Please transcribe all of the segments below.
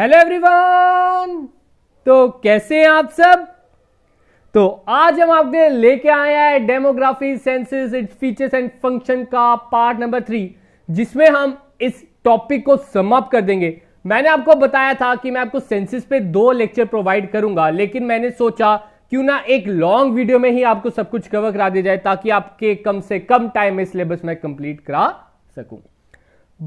hello everyone तो कैसे हैं आप सब तो आज हम आपके लेके आया है demography census its features and function का पार्ट नंबर थ्री जिसमें हम इस टॉपिक को समाप्त कर देंगे मैंने आपको बताया था कि मैं आपको सेंसेस पे दो लेक्चर प्रोवाइड करूंगा लेकिन मैंने सोचा क्यों ना एक लॉन्ग वीडियो में ही आपको सब कुछ कवर करा दिया जाए ताकि आपके कम से कम टाइम में सिलेबस में कंप्लीट करा सकूं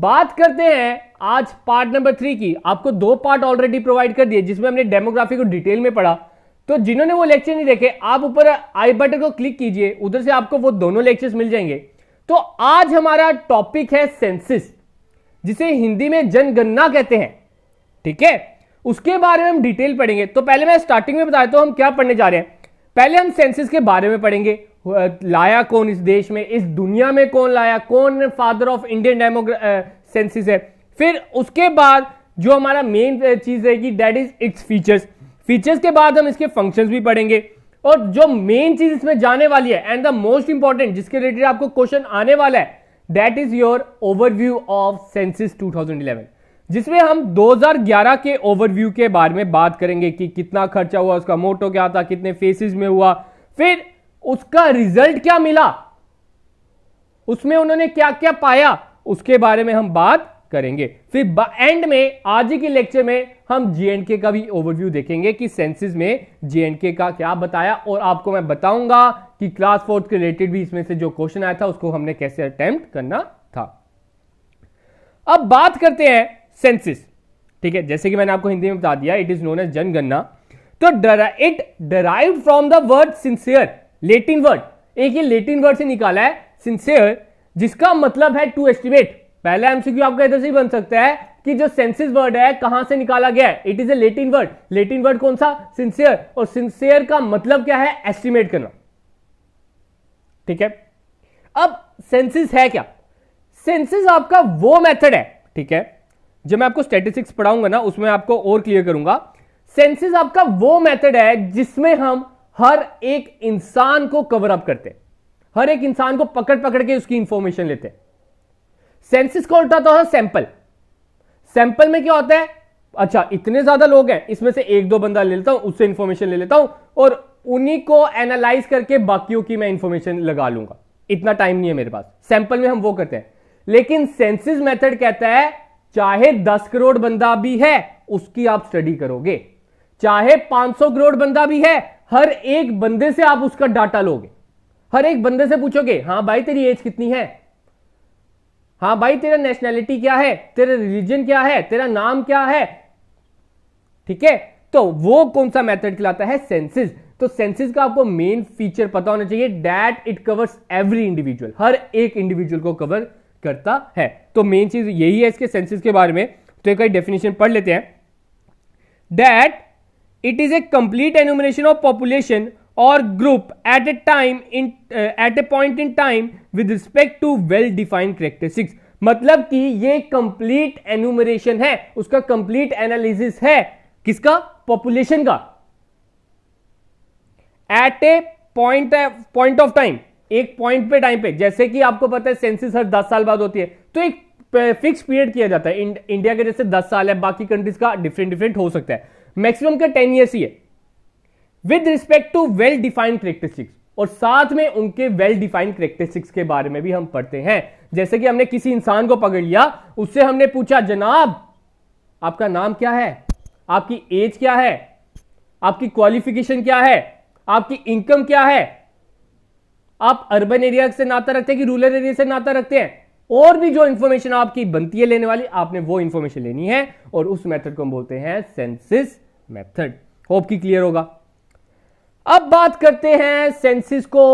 बात करते हैं आज पार्ट नंबर थ्री की आपको दो पार्ट ऑलरेडी प्रोवाइड कर दिए जिसमें हमने डेमोग्राफी को डिटेल में पढ़ा तो जिन्होंने वो लेक्चर नहीं देखे आप ऊपर आई बटन को क्लिक कीजिए उधर से आपको वो दोनों लेक्चर्स मिल जाएंगे तो आज हमारा टॉपिक है सेंसिस जिसे हिंदी में जनगणना कहते हैं ठीक है उसके बारे में हम डिटेल पढ़ेंगे तो पहले मैं स्टार्टिंग में बताया तो हम क्या पढ़ने जा रहे हैं पहले हम सेंसिस के बारे में पढ़ेंगे लाया कौन इस देश में इस दुनिया में कौन लाया कौन father of Indian demography census है फिर उसके बाद जो हमारा मेन चीज़ रहेगी that is its features features के बाद हम इसके फंक्शंस भी पढ़ेंगे और जो मेन चीज इसमें जाने वाली है एंड द मोस्ट इंपॉर्टेंट जिसके रिलेटेड आपको क्वेश्चन आने वाला है that is your overview of census 2011 जिसमें हम 2011 के ओवरव्यू के बारे में बात करेंगे कि कितना खर्चा हुआ उसका मोटो क्या था कितने फेसिस में हुआ फिर उसका रिजल्ट क्या मिला उसमें उन्होंने क्या क्या पाया उसके बारे में हम बात करेंगे फिर एंड में आज के लेक्चर में हम जेएनके का भी ओवरव्यू देखेंगे कि सेंसिस में जेएनके का क्या बताया और आपको मैं बताऊंगा कि क्लास फोर्थ के रिलेटेड भी इसमें से जो क्वेश्चन आया था उसको हमने कैसे अटेम्प्ट करना था अब बात करते हैं सेंसिस ठीक है जैसे कि मैंने आपको हिंदी में बता दिया इट इज नोन एज जनगणना तो it derive from the word censere Latin word एक ये लेटिन वर्ड से निकाला है सिंसेयर जिसका मतलब है टू एस्टिमेट पहला एमसीक्यू आपका इधर से ही बन सकता है कि जो सेंसिस वर्ड है कहां से निकाला गया है it is a Latin word Latin word कौन सा सिंसियर और सिंसियर का मतलब क्या है एस्टिमेट करना ठीक है अब सेंसिस है क्या सेंसिस आपका वो मेथड है ठीक है जब मैं आपको स्टेटिस्टिक्स पढ़ाऊंगा ना उसमें आपको और क्लियर करूंगा सेंसिस आपका वो मेथड है जिसमें हम हर एक इंसान को कवर अप करते हैं हर एक इंसान को पकड़ पकड़ के उसकी इंफॉर्मेशन लेते हैं सेंसिस का उल्टा तो है सैंपल सैंपल में क्या होता है अच्छा इतने ज्यादा लोग हैं इसमें से एक दो बंदा ले लेता हूं उससे इंफॉर्मेशन ले लेता हूं और उन्हीं को एनालाइज करके बाकियों की मैं इंफॉर्मेशन लगा लूंगा इतना टाइम नहीं है मेरे पास सैंपल में हम वो करते हैं लेकिन सेंसिस मेथड कहता है चाहे दस करोड़ बंदा भी है उसकी आप स्टडी करोगे चाहे सौ करोड़ बंदा भी है हर एक बंदे से आप उसका डाटा लोगे हर एक बंदे से पूछोगे हाँ भाई तेरी एज कितनी है हाँ भाई तेरा नेशनैलिटी क्या है तेरा रिलीजन क्या है तेरा नाम क्या है ठीक है तो वो कौन सा मेथड कहलाता है सेंसिस तो सेंसिस का आपको मेन फीचर पता होना चाहिए that it covers every individual हर एक इंडिविजुअल को कवर करता है तो मेन चीज यही है इसके सेंसिस के बारे में तो एक डेफिनेशन पढ़ लेते हैं that it is a complete enumeration of population और group at a time in at a point in time with respect to well defined characteristics मतलब कि ये कंप्लीट एनुमरेशन है उसका कंप्लीट एनालिसिस है किसका पॉपुलेशन का at a point point of time एक पॉइंट पे टाइम पे जैसे कि आपको पता है सेंसिस हर दस साल बाद होती है तो एक फिक्स uh, पीरियड किया जाता है इंडिया के जैसे दस साल है बाकी कंट्रीज का डिफरेंट डिफरेंट हो सकता है मैक्सिमम का टेन ईयर्स ही है with respect to well defined characteristics और साथ में उनके वेल डिफाइंड करेक्टरिस्टिक्स के बारे में भी हम पढ़ते हैं जैसे कि हमने किसी इंसान को पकड़ लिया उससे हमने पूछा जनाब आपका नाम क्या है आपकी एज क्या है आपकी क्वालिफिकेशन क्या है आपकी इनकम क्या है आप अर्बन एरिया से नाता रखते हैं कि रूरल एरिया से नाता रखते हैं और भी जो इंफॉर्मेशन आपकी बनती है लेने वाली आपने वो इंफॉर्मेशन लेनी है और उस मेथड को हम बोलते हैं सेंसिस मेथड होप की क्लियर होगा अब बात करते हैं सेंसिस को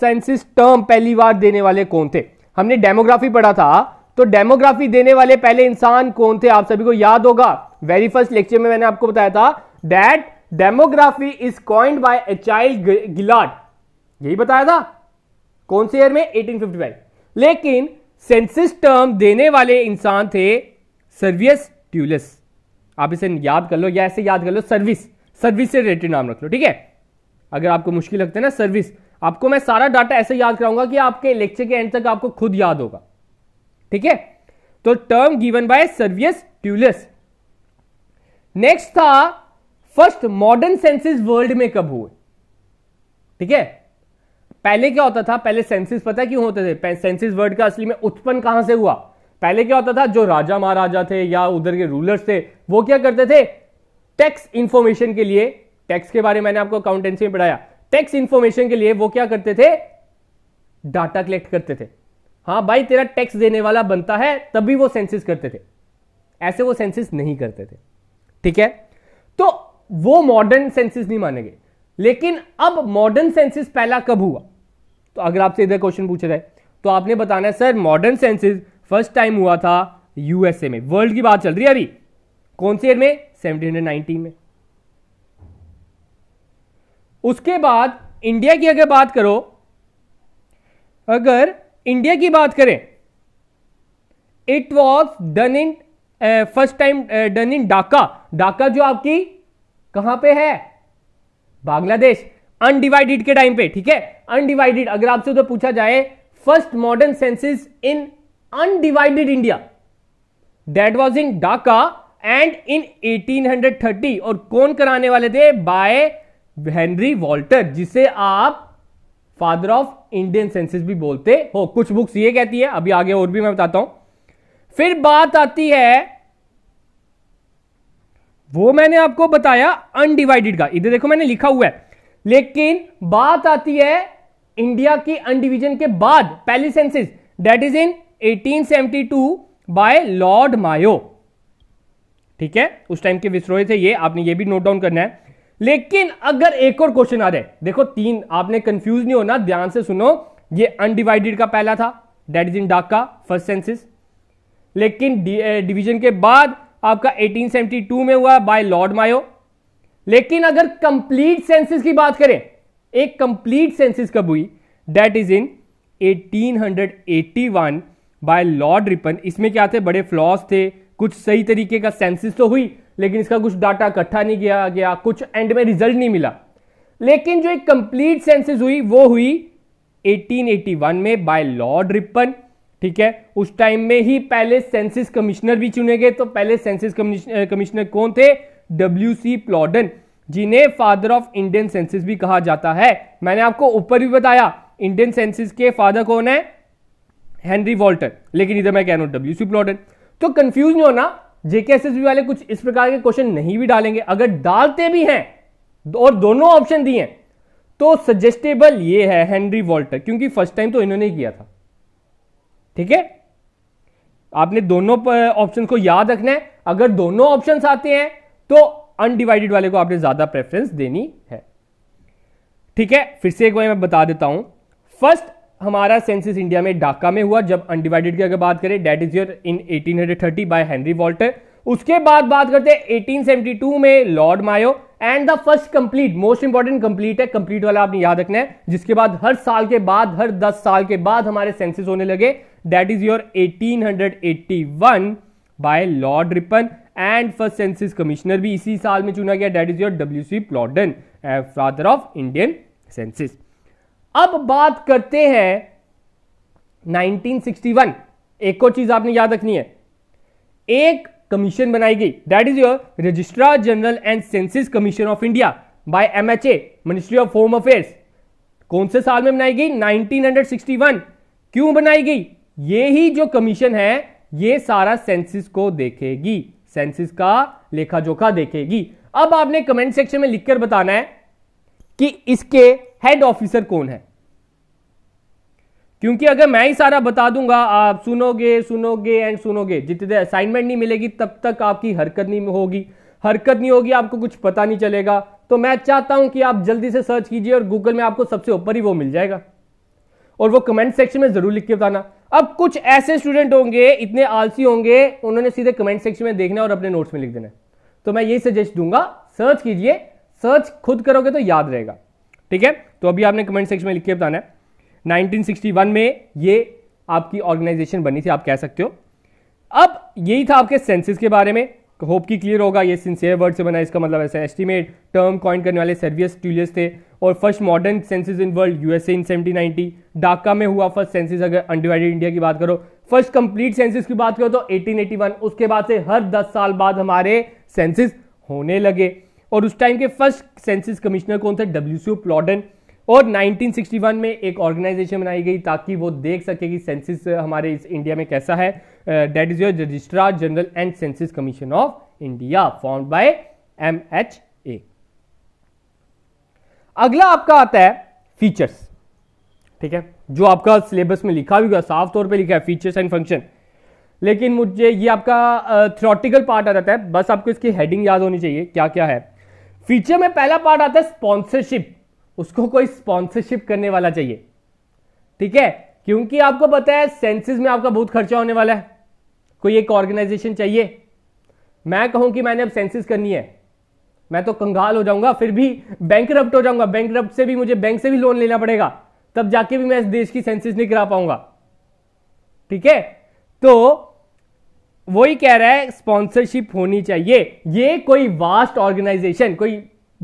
सेंसिस टर्म पहली बार देने वाले कौन थे हमने डेमोग्राफी पढ़ा था तो डेमोग्राफी देने वाले पहले इंसान कौन थे आप सभी को याद होगा वेरी फर्स्ट लेक्चर में मैंने आपको बताया था that demography is coined by a Guillard यही बताया था कौन से ईयर में 1855 लेकिन सेंसिस टर्म देने वाले इंसान थे सर्वियस ट्यूलस आप इसे याद कर लो या ऐसे याद कर लो सर्विस सर्विस से रिलेटेड नाम रख लो ठीक है अगर आपको मुश्किल लगता है ना सर्विस आपको मैं सारा डाटा ऐसे याद कराऊंगा कि आपके लेक्चर के एंड तक आपको खुद याद होगा ठीक है तो term given by Servius Tullius next था फर्स्ट मॉडर्न सेंसिस वर्ल्ड में कब हुए ठीक है पहले क्या होता था पहले सेंसिस पता क्यों होते थे सेंसिस वर्ड का असली में उत्पन्न कहां से हुआ पहले क्या होता था जो राजा महाराजा थे या उधर के रूलर्स थे वो क्या करते थे टैक्स इंफॉर्मेशन के लिए टैक्स के बारे में मैंने आपको अकाउंटेंसी में पढ़ाया टैक्स इंफॉर्मेशन के लिए वो क्या करते थे डाटा कलेक्ट करते थे हाँ भाई तेरा टैक्स देने वाला बनता है तभी वो सेंसिस करते थे ऐसे वो सेंसिस नहीं करते थे ठीक है तो वो मॉडर्न सेंसिस नहीं मानेंगे लेकिन अब मॉडर्न सेंसिस पहला कब हुआ तो अगर आपसे इधर क्वेश्चन पूछ रहे तो आपने बताना है sir modern census first time हुआ था यूएसए में वर्ल्ड की बात चल रही है अभी कौन से ईयर में सेवनटीन में उसके बाद इंडिया की अगर बात करो अगर इंडिया की बात करें it was done in first time done in Dhaka Dhaka जो आपकी कहां पे है बांग्लादेश अनडिवाइडेड के टाइम पे ठीक है अनडिवाइडेड अगर आपसे तो पूछा जाए first modern census in undivided India that was in Dhaka and in 1830 और कौन कराने वाले थे बाय हेनरी वॉल्टर जिसे आप फादर ऑफ इंडियन सेंसिस भी बोलते हो कुछ बुक्स ये कहती है अभी आगे और भी मैं बताता हूं फिर बात आती है वो मैंने आपको बताया अनडिवाइडेड का इधर देखो मैंने लिखा हुआ है लेकिन बात आती है इंडिया की अनडिविजन के बाद पहली census that is in 1872 by Lord Mayo ठीक है उस टाइम के विस्रोय थे ये आपने ये भी नोट डाउन करना है लेकिन अगर एक और क्वेश्चन आ जाए देखो तीन आपने कंफ्यूज नहीं होना ध्यान से सुनो ये अनडिवाइडेड का पहला था that is in Dhaka first census लेकिन डिवीजन eh, के बाद आपका 1872 में हुआ बाय लॉर्ड मायो लेकिन अगर कंप्लीट सेंसिस की बात करें एक कंप्लीट सेंसिस कब हुई that is in 1881 by Lord Ripon इसमें क्या थे बड़े फ्लॉज थे कुछ सही तरीके का सेंसिस तो हुई लेकिन इसका कुछ डाटा इकट्ठा नहीं किया गया कुछ एंड में रिजल्ट नहीं मिला लेकिन जो एक कंप्लीट सेंसिस हुई वो हुई 1881 में बाय लॉर्ड रिपन ठीक है उस टाइम में ही पहले सेंसिस कमिश्नर भी चुने गए तो पहले सेंसिस कमिश्नर कौन थे डब्ल्यू सी प्लॉडन जिन्हें फादर ऑफ इंडियन सेंसिस भी कहा जाता है मैंने आपको ऊपर भी बताया इंडियन सेंसिस के फादर कौन है हेनरी वॉल्टर लेकिन इधर मैं कह रहा हूं डब्ल्यू सी प्लॉटन तो कंफ्यूज नहीं होना जेकेएसएसबी वाले कुछ इस प्रकार के क्वेश्चन नहीं भी डालेंगे अगर डालते भी हैं और दोनों ऑप्शन दिए हैं तो सजेस्टेबल ये है हेनरी वॉल्टर क्योंकि फर्स्ट टाइम तो इन्होंने किया था ठीक है आपने दोनों ऑप्शन को याद रखना है अगर दोनों ऑप्शन आते हैं तो अनडिवाइडेड वाले को आपने ज्यादा प्रेफरेंस देनी है ठीक है फिर से एक बार मैं बता देता हूं फर्स्ट हमारा सेंसिस इंडिया में ढाका में हुआ जब अनडिवाइडेड की अगर बात करें that is year in 1830 by Henry Walter उसके बाद बात करते हैं 1872 में Lord Mayo and the first complete most important complete है कंप्लीट वाला आपने याद रखना है जिसके बाद हर साल के बाद हर दस साल के बाद हमारे सेंसिस होने लगे that is your 1881 by Lord Ripon and first census commissioner भी इसी साल में चुना गया that is your W C Plowden father of Indian census अब बात करते हैं 1961 एक और चीज आपने याद रखनी है एक कमीशन बनाई गई that is your registrar general and census commission of India by MHA ministry of home affairs कौन से साल में बनाई गई 1961 क्यों बनाई गई ये ही जो कमीशन है ये सारा सेंसिस को देखेगी सेंसिस का लेखा जोखा देखेगी अब आपने कमेंट सेक्शन में लिखकर बताना है कि इसके हेड ऑफिसर कौन है क्योंकि अगर मैं ही सारा बता दूंगा आप सुनोगे सुनोगे एंड सुनोगे जितनी देर असाइनमेंट नहीं मिलेगी तब तक आपकी हरकत नहीं होगी हरकत नहीं होगी आपको कुछ पता नहीं चलेगा तो मैं चाहता हूं कि आप जल्दी से सर्च कीजिए और गूगल में आपको सबसे ऊपर ही वो मिल जाएगा और वो कमेंट सेक्शन में जरूर लिख के बताना अब कुछ ऐसे स्टूडेंट होंगे इतने आलसी होंगे उन्होंने सीधे कमेंट सेक्शन में देखना और अपने नोट्स में लिख देना तो मैं यही सजेस्ट दूंगा सर्च कीजिए सर्च खुद करोगे तो याद रहेगा ठीक है तो अभी आपने कमेंट सेक्शन में लिख के बताना है 1961 में ये आपकी ऑर्गेनाइजेशन बनी थी आप कह सकते हो अब यही था आपके सेंसिस के बारे में होप की क्लियर होगा ये सिंसियर वर्ड से बना इसका मतलब ऐसा एस्टिमेट टर्म कॉइन करने वाले सर्वियस ट्यूलियस थे और first modern census in world USA in 1790 Dhaka में हुआ फर्स्ट सेंसिस अगर अनडिवाइडेड इंडिया की बात करो फर्स्ट कंप्लीट सेंसिस की बात करो तो 1881 उसके बाद से हर 10 साल बाद हमारे सेंसिस होने लगे और उस टाइम के फर्स्ट सेंसिस कमिश्नर कौन थे डब्ल्यू सी प्लॉडन और 1961 में एक ऑर्गेनाइजेशन बनाई गई ताकि वो देख सके कि सेंसिस हमारे इस इंडिया में कैसा है that is your registrar general and census commission of India form by M H A अगला आपका आता है फीचर्स ठीक है जो आपका सिलेबस में लिखा भी हुआ साफ तौर पे लिखा है फीचर्स एंड फंक्शन लेकिन मुझे ये आपका थ्रोटिकल uh, पार्ट आ जाता है बस आपको इसकी हेडिंग याद होनी चाहिए क्या क्या है फीचर में पहला पार्ट आता है स्पॉन्सरशिप उसको कोई स्पॉन्सरशिप करने वाला चाहिए ठीक है क्योंकि आपको पता है सेंसिस में आपका बहुत खर्चा होने वाला है कोई एक ऑर्गेनाइजेशन चाहिए मैं कहूं कि मैंने अब सेंसिस करनी है मैं तो कंगाल हो जाऊंगा फिर भी बैंक हो जाऊंगा बैंक से भी मुझे बैंक से भी लोन लेना पड़ेगा तब जाके भी मैं इस देश की सेंसिस नहीं करा पाऊंगा ठीक है तो वही कह रहा है स्पॉन्सरशिप होनी चाहिए ये कोई वास्ट ऑर्गेनाइजेशन कोई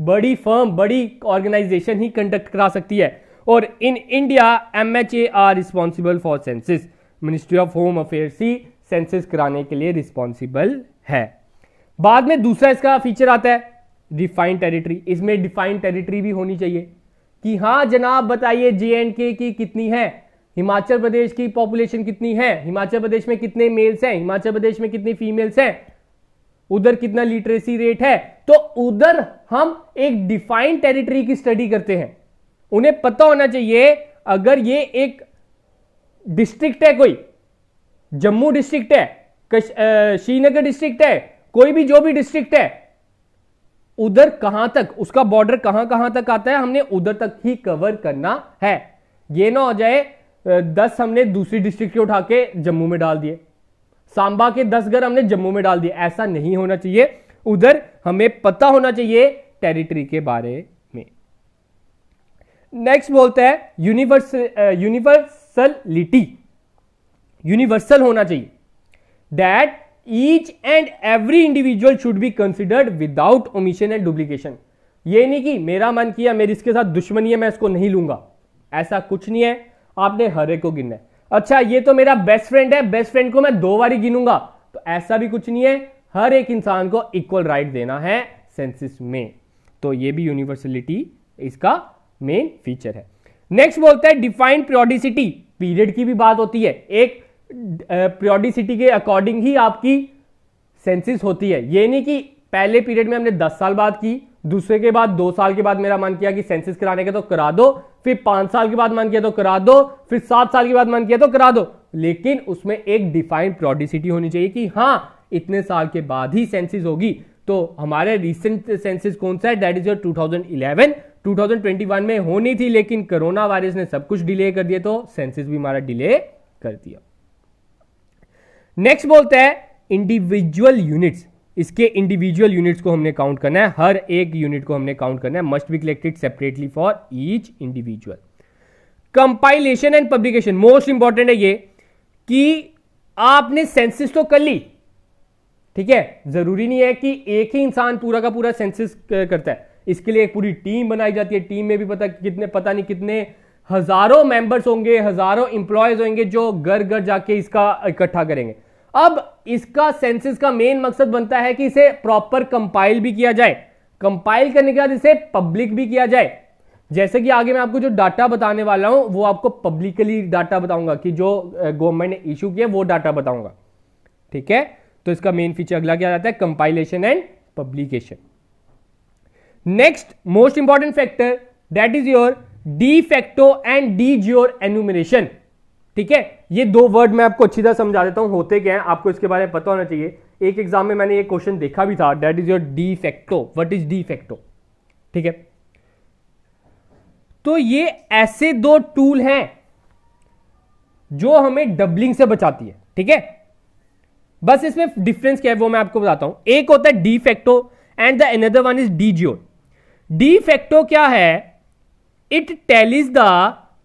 बड़ी फर्म बड़ी ऑर्गेनाइजेशन ही कंडक्ट करा सकती है और in India M H A are responsible for census ministry of home affairs ही सेंसिस कराने के लिए रिस्पॉन्सिबल है बाद में दूसरा इसका फीचर आता है डिफाइंड टेरिटरी इसमें डिफाइंड टेरिटरी भी होनी चाहिए कि हाँ जनाब बताइए जे एंड के की कितनी है हिमाचल प्रदेश की पॉपुलेशन कितनी है हिमाचल प्रदेश में कितने मेल्स हैं हिमाचल प्रदेश में कितनी फीमेल्स हैं उधर कितना लिटरेसी रेट है तो उधर हम एक डिफाइंड टेरिटरी की स्टडी करते हैं उन्हें पता होना चाहिए अगर ये एक डिस्ट्रिक्ट है कोई जम्मू डिस्ट्रिक्ट है श्रीनगर डिस्ट्रिक्ट है कोई भी जो भी डिस्ट्रिक्ट है उधर कहां तक उसका बॉर्डर कहां कहां तक आता है हमने उधर तक ही कवर करना है ये ना हो जाए दस हमने दूसरी डिस्ट्रिक्ट के उठा के जम्मू में डाल दिए सांबा के दस घर हमने जम्मू में डाल दिए ऐसा नहीं होना चाहिए उधर हमें पता होना चाहिए टेरिटरी के बारे में नेक्स्ट बोलते हैं यूनिवर्स यूनिवर्सलिटी यूनिवर्सल होना चाहिए that each and every individual should be considered without omission and duplication ये नहीं कि मेरा मन किया मेरी इसके साथ दुश्मनी है मैं इसको नहीं लूंगा ऐसा कुछ नहीं है आपने हर एक को गिनना है अच्छा ये तो मेरा बेस्ट फ्रेंड है बेस्ट फ्रेंड को मैं दो बारी गिनूंगा तो ऐसा भी कुछ नहीं है हर एक इंसान को इक्वल राइट देना है सेंसिस में तो ये भी यूनिवर्सलिटी इसका मेन फीचर है नेक्स्ट बोलते हैं डिफाइंड प्रियोडिसिटी पीरियड की भी बात होती है एक प्रियोडिसिटी के अकॉर्डिंग ही आपकी सेंसिस होती है ये नहीं कि पहले पीरियड में हमने 10 साल बाद की दूसरे के बाद दो साल के बाद मेरा मन किया कि सेंसिस कराने का तो करा दो फिर पांच साल के बाद मन किया तो करा दो फिर सात साल के बाद मन किया तो करा दो लेकिन उसमें एक डिफाइंड प्रोडिसिटी होनी चाहिए कि हाँ इतने साल के बाद ही सेंसिस होगी तो हमारे रिसेंट सेंसिस कौन सा है डेट इज योर 2011 2021 में होनी थी लेकिन कोरोना वायरस ने सब कुछ डिले कर दिया तो सेंसिस भी हमारा डिले कर दिया नेक्स्ट बोलते हैं इंडिविजुअल यूनिट्स इसके इंडिविजुअल यूनिट्स को हमने काउंट करना है हर एक यूनिट को हमने काउंट करना है must be collected separately for each individual compilation and publication most important है ये कि आपने सेंसिस तो कर ली ठीक है जरूरी नहीं है कि एक ही इंसान पूरा का पूरा सेंसिस करता है इसके लिए एक पूरी टीम बनाई जाती है टीम में भी पता कितने पता नहीं कितने हजारों मेंबर्स होंगे हजारों इंप्लॉयज होंगे जो घर घर जाके इसका इकट्ठा करेंगे अब इसका सेंसिस का मेन मकसद बनता है कि इसे प्रॉपर कंपाइल भी किया जाए कंपाइल करने के बाद इसे पब्लिक भी किया जाए जैसे कि आगे मैं आपको जो डाटा बताने वाला हूं वो आपको पब्लिकली डाटा बताऊंगा कि जो गवर्नमेंट ने इशू किया वो डाटा बताऊंगा ठीक है तो इसका मेन फीचर अगला क्या जाता है compilation and publication next most important factor that is your de facto and de jure enumeration ठीक है ये दो वर्ड मैं आपको अच्छी तरह समझा देता हूँ होते क्या हैं आपको इसके बारे में पता होना चाहिए एक एग्जाम में मैंने ये क्वेश्चन देखा भी था that is your de facto what is de facto ठीक है तो ये ऐसे दो टूल हैं जो हमें डबलिंग से बचाती है ठीक है बस इसमें डिफरेंस क्या है वो मैं आपको बताता हूं एक होता है de facto and the another one is de jure de facto क्या है it tells the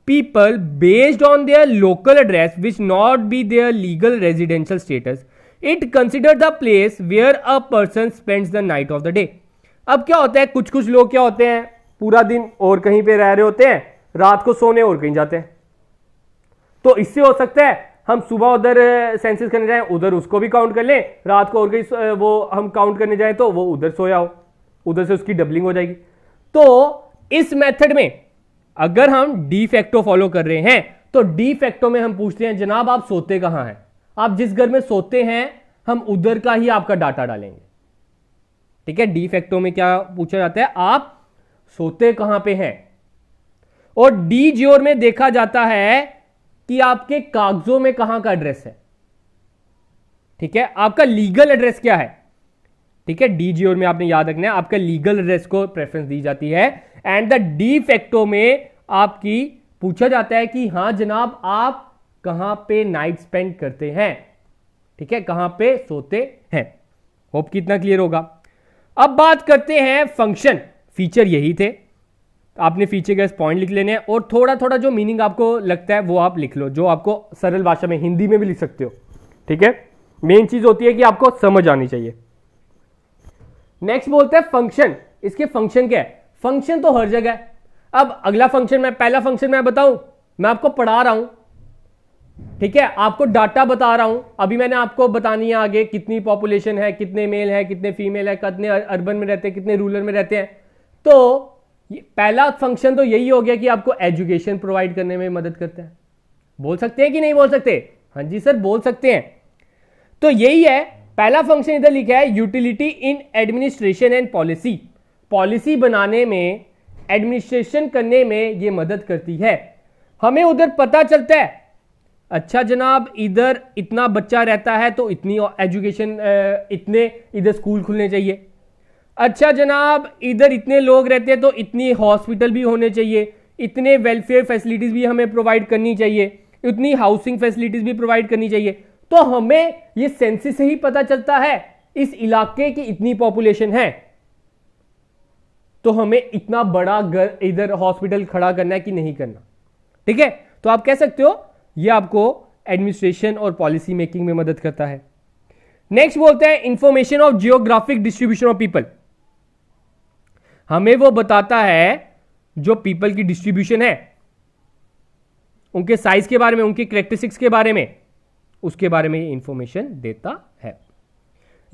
people based on their local address which not be their legal residential status it consider the place where a person spends the night of the day अब क्या होता है कुछ कुछ लोग क्या होते हैं पूरा दिन और कहीं पे रह रहे होते हैं रात को सोने और कहीं जाते हैं तो इससे हो सकता है हम सुबह उधर सेंसिस करने जाएं उधर उसको भी काउंट कर लें रात को और कहीं वो हम काउंट करने जाएं तो वो उधर सोया हो उधर से उसकी डबलिंग हो जाएगी तो इस मेथड में अगर हम डी फैक्टो फॉलो कर रहे हैं तो डी फैक्टो में हम पूछते हैं जनाब आप सोते कहां हैं आप जिस घर में सोते हैं हम उधर का ही आपका डाटा डालेंगे ठीक है डी फैक्टो में क्या पूछा जाता है आप सोते कहां पे हैं और डी जियोर में देखा जाता है कि आपके कागजों में कहां का एड्रेस है ठीक है आपका लीगल एड्रेस क्या है ठीक है डी जी में आपने याद रखना है आपका लीगल रेस को प्रेफरेंस दी जाती है एंड द डी फैक्टो में आपकी पूछा जाता है कि हाँ जनाब आप कहाँ पे नाइट स्पेंड करते हैं ठीक है कहाँ पे सोते हैं होप कितना क्लियर होगा अब बात करते हैं फंक्शन फीचर यही थे आपने फीचर के पॉइंट लिख लेने हैं और थोड़ा थोड़ा जो मीनिंग आपको लगता है वो आप लिख लो जो आपको सरल भाषा में हिंदी में भी लिख सकते हो ठीक है मेन चीज़ होती है कि आपको समझ आनी चाहिए नेक्स्ट बोलते हैं फंक्शन इसके फंक्शन क्या है फंक्शन तो हर जगह है अब अगला फंक्शन मैं पहला फंक्शन मैं बताऊं मैं आपको पढ़ा रहा हूं ठीक है आपको डाटा बता रहा हूं अभी मैंने आपको बतानी है आगे कितनी पॉपुलेशन है कितने मेल है कितने फीमेल है कितने अर्बन में रहते हैं कितने रूरल में रहते हैं तो पहला फंक्शन तो यही हो गया कि आपको एजुकेशन प्रोवाइड करने में मदद करता है बोल सकते हैं कि नहीं बोल सकते हाँ जी सर बोल सकते हैं तो यही है पहला फंक्शन इधर लिखा है utility in administration and policy policy बनाने में एडमिनिस्ट्रेशन करने में ये मदद करती है हमें उधर पता चलता है अच्छा जनाब इधर इतना बच्चा रहता है तो इतनी एजुकेशन इतने इधर स्कूल खुलने चाहिए अच्छा जनाब इधर इतने लोग रहते हैं तो इतनी हॉस्पिटल भी होने चाहिए इतने वेलफेयर फैसिलिटीज़ भी हमें प्रोवाइड करनी चाहिए इतनी हाउसिंग फैसिलिटीज़ भी प्रोवाइड करनी चाहिए तो हमें ये सेंसिस से ही पता चलता है इस इलाके की इतनी पॉपुलेशन है तो हमें इतना बड़ा इधर हॉस्पिटल खड़ा करना है कि नहीं करना ठीक है तो आप कह सकते हो ये आपको एडमिनिस्ट्रेशन और पॉलिसी मेकिंग में मदद करता है नेक्स्ट बोलते हैं information of geographic distribution of people हमें वो बताता है जो पीपल की डिस्ट्रीब्यूशन है उनके साइज के बारे में उनके करेक्टरिस्टिक्स के बारे में उसके बारे में ये इंफॉर्मेशन देता है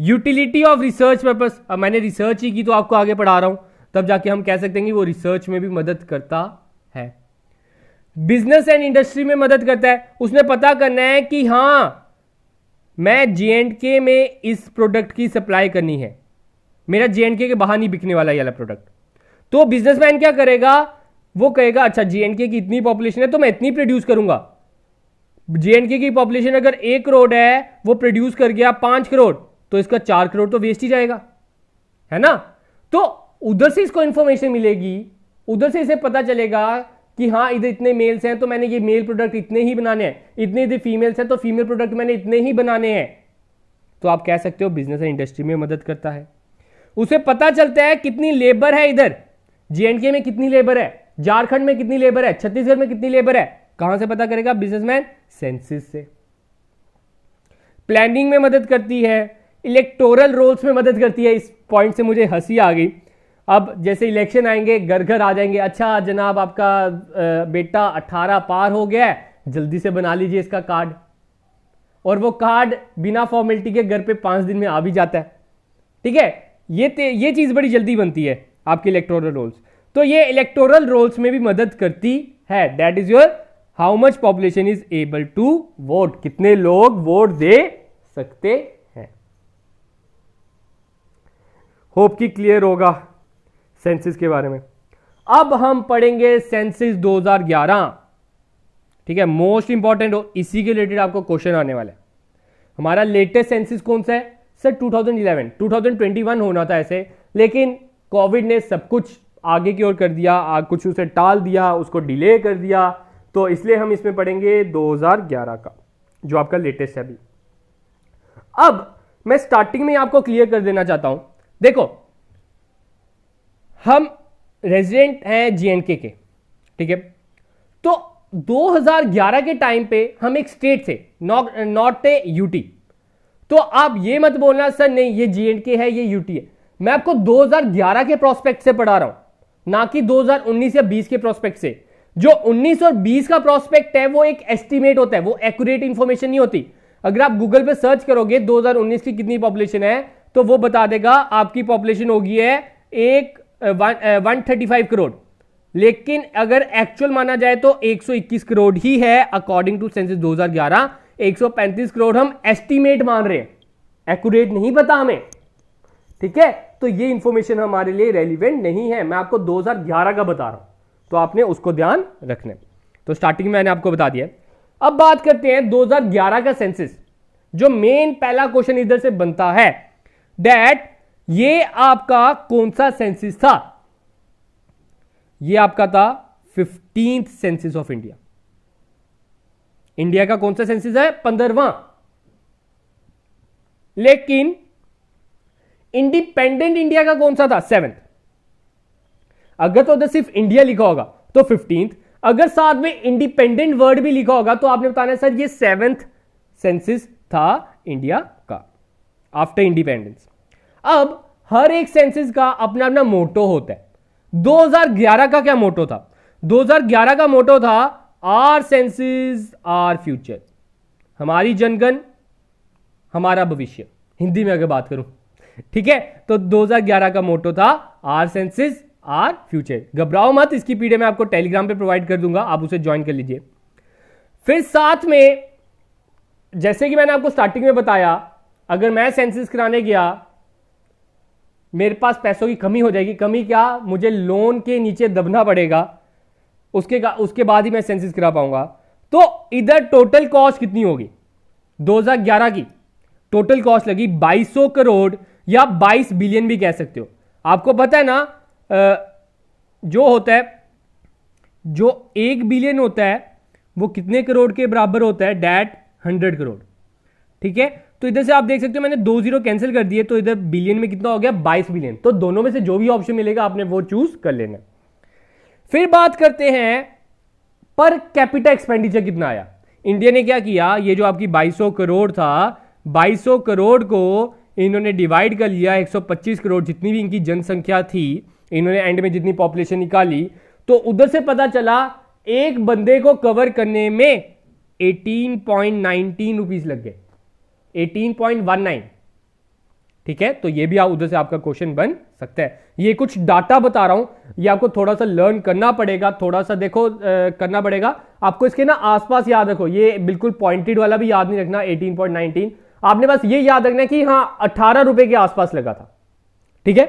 यूटिलिटी ऑफ रिसर्च पर्पस अब मैंने रिसर्च ही की तो आपको आगे पढ़ा रहा हूं तब जाके हम कह सकते हैं कि वो रिसर्च में भी मदद करता है बिजनेस एंड इंडस्ट्री में मदद करता है उसने पता करना है कि हां मैं जे एंड के में इस प्रोडक्ट की सप्लाई करनी है मेरा जे एंड के के बाहर नहीं बिकने वाला ये वाला प्रोडक्ट तो बिजनेसमैन क्या करेगा वो कहेगा अच्छा जे एंड के की इतनी पॉपुलेशन है तो मैं इतनी प्रोड्यूस करूंगा जेएनके की पॉपुलेशन अगर एक करोड़ है वो प्रोड्यूस कर गया पांच करोड़ तो इसका चार करोड़ तो वेस्ट ही जाएगा है ना तो उधर से इसको इंफॉर्मेशन मिलेगी उधर से इसे पता चलेगा कि हाँ इधर इतने मेल्स हैं तो मैंने ये मेल प्रोडक्ट इतने ही बनाने हैं इतने इधर फीमेल्स हैं तो फीमेल प्रोडक्ट मैंने इतने ही बनाने हैं तो आप कह सकते हो बिजनेस एंड इंडस्ट्री में मदद करता है उसे पता चलता है कितनी लेबर है इधर जेएनके में कितनी लेबर है झारखंड में कितनी लेबर है छत्तीसगढ़ में कितनी लेबर है कहां से पता करेगा बिजनेसमैन सेंसिस से प्लानिंग में मदद करती है इलेक्टोरल रोल्स में मदद करती है इस पॉइंट से मुझे हंसी आ गई अब जैसे इलेक्शन आएंगे घर घर आ जाएंगे अच्छा जनाब आपका बेटा 18 पार हो गया है जल्दी से बना लीजिए इसका कार्ड और वो कार्ड बिना फॉर्मेलिटी के घर पे पांच दिन में आ भी जाता है ठीक है ये ये चीज़ बड़ी जल्दी बनती है आपके इलेक्टोरल रोल्स तो ये इलेक्टोरल रोल्स में भी मदद करती है that is your how much population is able to vote कितने लोग वोट दे सकते हैं होप की क्लियर होगा सेंसिस के बारे में अब हम पढ़ेंगे सेंसिस 2011 ठीक है मोस्ट इंपॉर्टेंट हो इसी के रिलेटेड आपको क्वेश्चन आने वाला है हमारा लेटेस्ट सेंसिस कौन सा है सर 2011 2021 होना था ऐसे लेकिन कोविड ने सब कुछ आगे की ओर कर दिया कुछ उसे टाल दिया उसको डिले कर दिया तो इसलिए हम इसमें पढ़ेंगे 2011 का जो आपका लेटेस्ट है अभी अब मैं स्टार्टिंग में आपको क्लियर कर देना चाहता हूं देखो हम रेजिडेंट हैं जीएनके के ठीक है तो 2011 के टाइम पे हम एक स्टेट थे नॉर्थ ए यूटी तो आप ये मत बोलना सर नहीं ये जीएनके है ये यूटी है मैं आपको 2011 के प्रोस्पेक्ट से पढ़ा रहा हूं ना कि 2019 या 20 के प्रोस्पेक्ट से जो 19 और 20 का प्रोस्पेक्ट है वो एक एस्टिमेट होता है वो एक्यूरेट इंफॉर्मेशन नहीं होती अगर आप गूगल पे सर्च करोगे 2019 की कितनी पॉपुलेशन है तो वो बता देगा आपकी पॉपुलेशन होगी है एक वन थर्टी फाइव करोड़ लेकिन अगर एक्चुअल माना जाए तो 121 करोड़ ही है अकॉर्डिंग टू सेंसिस 2011 135 करोड़ हम एस्टिमेट मान रहे हैं एक्यूरेट नहीं पता हमें ठीक है तो ये इंफॉर्मेशन हमारे लिए रेलिवेंट नहीं है मैं आपको 2011 का बता रहा हूं तो आपने उसको ध्यान रखना तो स्टार्टिंग में मैंने आपको बता दिया अब बात करते हैं 2011 का सेंसिस जो मेन पहला क्वेश्चन इधर से बनता है दैट ये आपका कौन सा सेंसिस था ये आपका था fifteenth census of India India का कौन सा सेंसिस है पंद्रवा लेकिन इंडिपेंडेंट इंडिया का कौन सा था सेवेंथ अगर तो उधर सिर्फ इंडिया लिखा होगा तो फिफ्टींथ अगर साथ में इंडिपेंडेंट वर्ड भी लिखा होगा तो आपने बताना सर ये सेवेंथ सेंसिस था इंडिया का आफ्टर इंडिपेंडेंस अब हर एक सेंसिस का अपना अपना मोटो होता है 2011 का क्या मोटो था 2011 का मोटो था आर सेंसिस आर फ्यूचर हमारी जनगण हमारा भविष्य हिंदी में अगर बात करूं ठीक है तो 2011 का मोटो था आर सेंसिस आर फ्यूचर घबराओ मत इसकी पीडीएफ मैं आपको टेलीग्राम पे प्रोवाइड कर दूंगा आप उसे ज्वाइन कर लीजिए फिर साथ में जैसे कि मैंने आपको स्टार्टिंग में बताया अगर मैं सेंसिस कराने गया मेरे पास पैसों की कमी हो जाएगी कमी क्या मुझे लोन के नीचे दबना पड़ेगा उसके उसके बाद ही मैं सेंसिस करा पाऊंगा तो इधर टोटल कॉस्ट कितनी होगी 2011 की टोटल कॉस्ट लगी 2200 करोड़ या 22 बिलियन भी कह सकते हो आपको पता है ना जो होता है जो एक बिलियन होता है वो कितने करोड़ के बराबर होता है डैट हंड्रेड करोड़ ठीक है तो इधर से आप देख सकते हो मैंने दो जीरो कैंसिल कर दिए तो इधर बिलियन में कितना हो गया बाईस बिलियन तो दोनों में से जो भी ऑप्शन मिलेगा आपने वो चूज कर लेना फिर बात करते हैं पर कैपिटल एक्सपेंडिचर कितना आया इंडिया ने क्या किया ये जो आपकी 2200 करोड़ था 2200 करोड़ को इन्होंने डिवाइड कर लिया 125 करोड़ जितनी भी इनकी जनसंख्या थी इन्होंने एंड में जितनी पॉपुलेशन निकाली तो उधर से पता चला एक बंदे को कवर करने में 18.19 रुपीज लग गए 18.19 ठीक है तो ये भी आप उधर से आपका क्वेश्चन बन सकता है ये कुछ डाटा बता रहा हूं ये आपको थोड़ा सा लर्न करना पड़ेगा थोड़ा सा देखो आ, करना पड़ेगा आपको इसके ना आसपास याद रखो ये बिल्कुल पॉइंटेड वाला भी याद नहीं रखना 18.19 आपने बस ये याद रखना कि हाँ अट्ठारह रुपए के आसपास लगा था ठीक है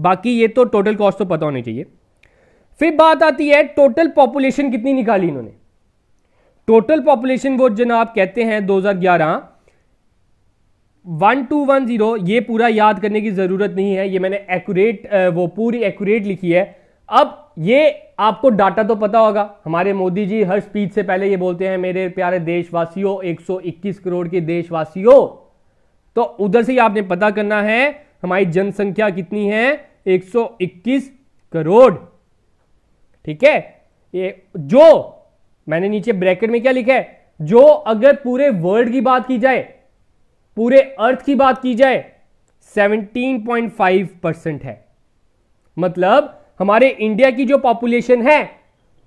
बाकी ये तो टोटल कॉस्ट तो पता होनी चाहिए फिर बात आती है टोटल पॉपुलेशन कितनी निकाली इन्होंने टोटल पॉपुलेशन वो जनाब कहते हैं 2011 वन टू वन जीरो ये पूरा याद करने की ज़रूरत नहीं है ये मैंने एक्यूरेट वो पूरी एक्यूरेट लिखी है अब ये आपको डाटा तो पता होगा हमारे मोदी जी हर स्पीच से पहले ये बोलते हैं मेरे प्यारे देशवासियों 121 करोड़ के देशवासियों तो उधर से ही आपने पता करना है हमारी जनसंख्या कितनी है 121 करोड़ ठीक है ये जो मैंने नीचे ब्रैकेट में क्या लिखा है जो अगर पूरे वर्ल्ड की बात की जाए पूरे अर्थ की बात की जाए 17.5 परसेंट है मतलब हमारे इंडिया की जो पॉपुलेशन है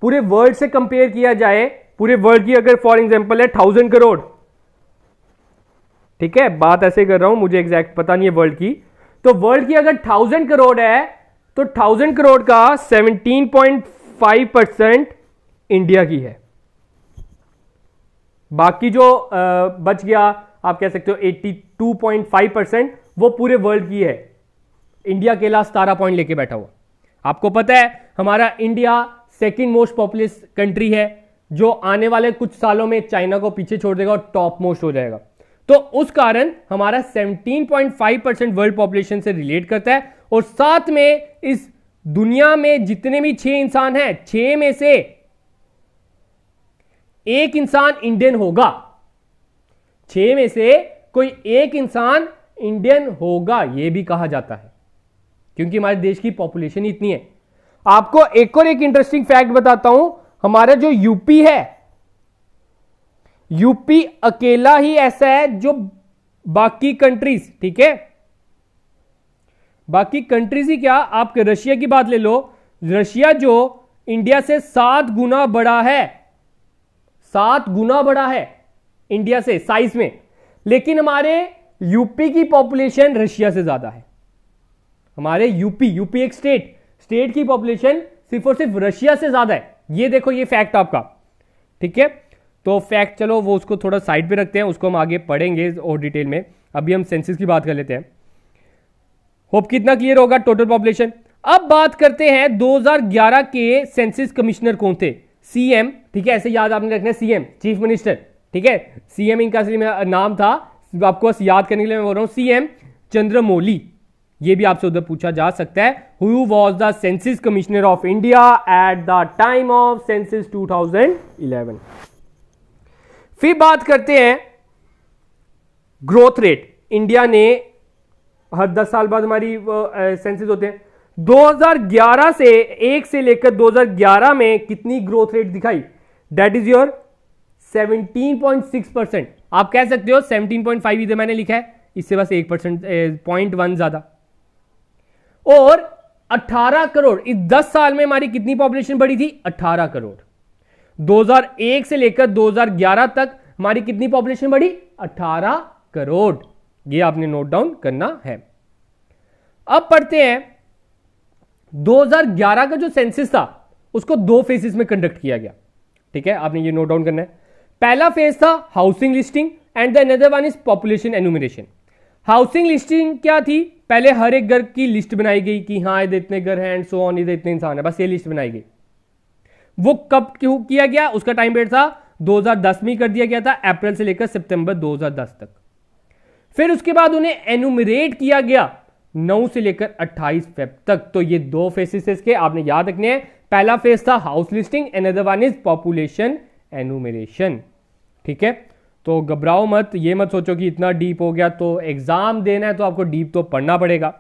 पूरे वर्ल्ड से कंपेयर किया जाए पूरे वर्ल्ड की अगर फॉर एग्जाम्पल है थाउजेंड करोड़ ठीक है बात ऐसे कर रहा हूं मुझे एग्जैक्ट पता नहीं है वर्ल्ड की तो वर्ल्ड की अगर थाउजेंड करोड़ है तो थाउजेंड करोड़ का seventeen point five percent India की है बाकी जो आ, बच गया आप कह सकते हो eighty two point five percent वो पूरे वर्ल्ड की है इंडिया केला सतारह पॉइंट लेके बैठा हुआ आपको पता है हमारा India second most populous country है जो आने वाले कुछ सालों में चाइना को पीछे छोड़ देगा और टॉप मोस्ट हो जाएगा तो उस कारण हमारा 17.5 परसेंट वर्ल्ड पॉपुलेशन से रिलेट करता है और साथ में इस दुनिया में जितने भी छह इंसान हैं छह में से एक इंसान इंडियन होगा छह में से कोई एक इंसान इंडियन होगा यह भी कहा जाता है क्योंकि हमारे देश की पॉपुलेशन इतनी है आपको एक और एक इंटरेस्टिंग फैक्ट बताता हूं हमारा जो यूपी है यूपी अकेला ही ऐसा है जो बाकी कंट्रीज ठीक है बाकी कंट्रीज ही क्या आप रशिया की बात ले लो रशिया जो इंडिया से सात गुना बड़ा है सात गुना बड़ा है इंडिया से साइज में लेकिन हमारे यूपी की पॉपुलेशन रशिया से ज्यादा है हमारे यूपी यूपी एक स्टेट स्टेट की पॉपुलेशन सिर्फ और सिर्फ रशिया से ज्यादा है ये देखो ये फैक्ट आपका ठीक है तो फैक्ट चलो वो उसको थोड़ा साइड पे रखते हैं उसको हम आगे पढ़ेंगे और डिटेल में अभी हम सेंसिस की बात कर लेते हैं होप कितना क्लियर होगा टोटल पॉपुलेशन अब बात करते हैं 2011 के सेंसिस कमिश्नर कौन थे सीएम ठीक है ऐसे याद आपने रखना है सीएम चीफ मिनिस्टर ठीक है सीएम इनका असली नाम था आपको बस याद करने के लिए मैं बोल रहा हूँ सीएम चंद्रमोली ये भी आपसे उधर पूछा जा सकता है who was the census commissioner of India at the time of census 2011 फिर बात करते हैं ग्रोथ रेट इंडिया ने हर दस साल बाद हमारी सेंसिस होते हैं 2011 से एक से लेकर 2011 में कितनी ग्रोथ रेट दिखाई दैट इज योर 17.6 परसेंट आप कह सकते हो 17.5 इधर मैंने लिखा है इससे बस एक परसेंट पॉइंट वन ज्यादा और 18 करोड़ इस 10 साल में हमारी कितनी पॉपुलेशन बढ़ी थी 18 करोड़ 2001 से लेकर 2011 तक हमारी कितनी पॉपुलेशन बढ़ी 18 करोड़ ये आपने नोट डाउन करना है अब पढ़ते हैं 2011 का जो सेंसिस था उसको दो फेसिस में कंडक्ट किया गया ठीक है आपने ये नोट डाउन करना है पहला फेज था housing listing and the another one is population enumeration housing listing क्या थी पहले हर एक घर की लिस्ट बनाई गई कि हाँ इधर इतने घर हैं एंड सो ऑन इधर इतने इंसान है बस ये लिस्ट बनाई गई वो कब क्यों किया गया उसका टाइम पीरियड था 2010 में कर दिया गया था अप्रैल से लेकर सितंबर 2010 तक फिर उसके बाद उन्हें एनुमरेट किया गया 9 से लेकर 28 फेब तक तो ये दो फेसिस के आपने याद रखने हैं पहला फेज था house listing and other one is population enumeration ठीक है तो घबराओ मत ये मत सोचो कि इतना डीप हो गया तो एग्जाम देना है तो आपको डीप तो पढ़ना पड़ेगा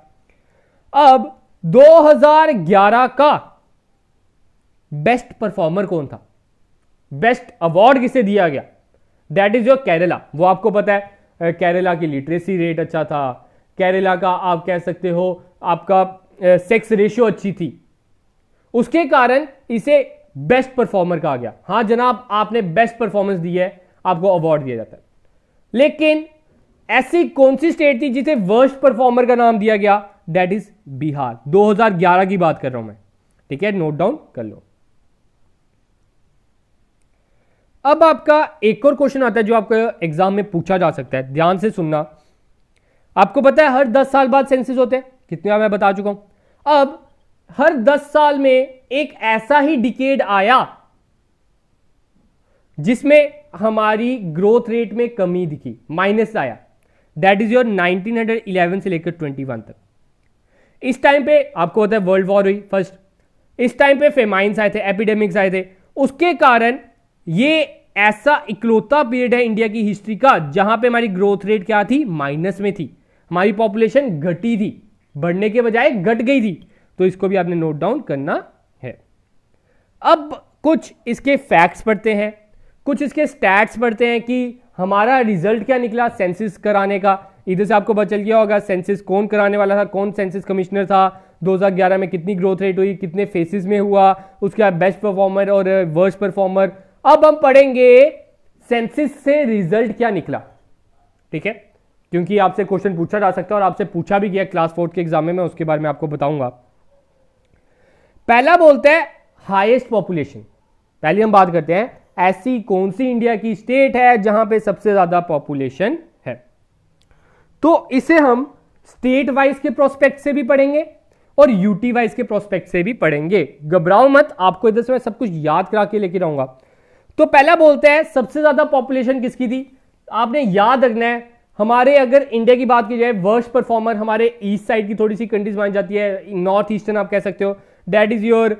अब 2011 का बेस्ट परफॉर्मर कौन था बेस्ट अवार्ड किसे दिया गया दैट इज योर केरला वो आपको पता है केरला की लिटरेसी रेट अच्छा था केरला का आप कह सकते हो आपका सेक्स रेशियो अच्छी थी उसके कारण इसे बेस्ट परफॉर्मर कहा गया हां जनाब आपने बेस्ट परफॉर्मेंस दी है आपको अवार्ड दिया जाता है लेकिन ऐसी कौन सी स्टेट थी जिसे वर्स्ट परफॉर्मर का नाम दिया गया दैट इज बिहार 2011 की बात कर रहा हूं मैं ठीक है नोट डाउन कर लो अब आपका एक और क्वेश्चन आता है जो आपको एग्जाम में पूछा जा सकता है ध्यान से सुनना आपको पता है हर दस साल बाद सेंसिस होते हैं कितने बार मैं बता चुका हूं अब हर दस साल में एक ऐसा ही डिकेड आया जिसमें हमारी ग्रोथ रेट में कमी दिखी माइनस आया दैट इज योर 1911 से लेकर 21 तक इस टाइम पे आपको पता है वर्ल्ड वॉर हुई फर्स्ट इस टाइम पे फेमाइंस आए थे एपिडेमिक्स आए थे उसके कारण ये ऐसा इकलौता पीरियड है इंडिया की हिस्ट्री का जहां पे हमारी ग्रोथ रेट क्या थी माइनस में थी हमारी पॉपुलेशन घटी थी बढ़ने के बजाय घट गई थी तो इसको भी आपने नोट डाउन करना है अब कुछ इसके फैक्ट्स पढ़ते हैं कुछ इसके स्टैट्स पढ़ते हैं कि हमारा रिजल्ट क्या निकला सेंसिस कराने का इधर से आपको बचल गया होगा सेंसिस कौन कराने वाला था कौन सेंसिस कमिश्नर था 2011 में कितनी ग्रोथ रेट हुई कितने फेसिस में हुआ उसके बाद बेस्ट परफॉर्मर और वर्स्ट परफॉर्मर अब हम पढ़ेंगे सेंसिस से रिजल्ट क्या निकला ठीक है क्योंकि आपसे क्वेश्चन पूछा जा सकता है और आपसे पूछा भी गया क्लास फोर्थ के एग्जाम में उसके बारे में आपको बताऊंगा पहला बोलते हैं हाईएस्ट पॉपुलेशन पहले हम बात करते हैं ऐसी कौन सी इंडिया की स्टेट है जहां पे सबसे ज्यादा पॉपुलेशन है तो इसे हम स्टेट वाइज के प्रोस्पेक्ट से भी पढ़ेंगे और यूटी वाइज के प्रोस्पेक्ट से भी पढ़ेंगे घबराओ मत आपको इधर से मैं सब कुछ याद करा के लेके रहूंगा तो पहला बोलते हैं सबसे ज्यादा पॉपुलेशन किसकी थी आपने याद रखना है हमारे अगर इंडिया की बात की जाए वर्स्ट परफॉर्मर हमारे ईस्ट साइड की थोड़ी सी कंट्रीज मानी जाती है नॉर्थ ईस्टर्न आप कह सकते हो डैट इज योर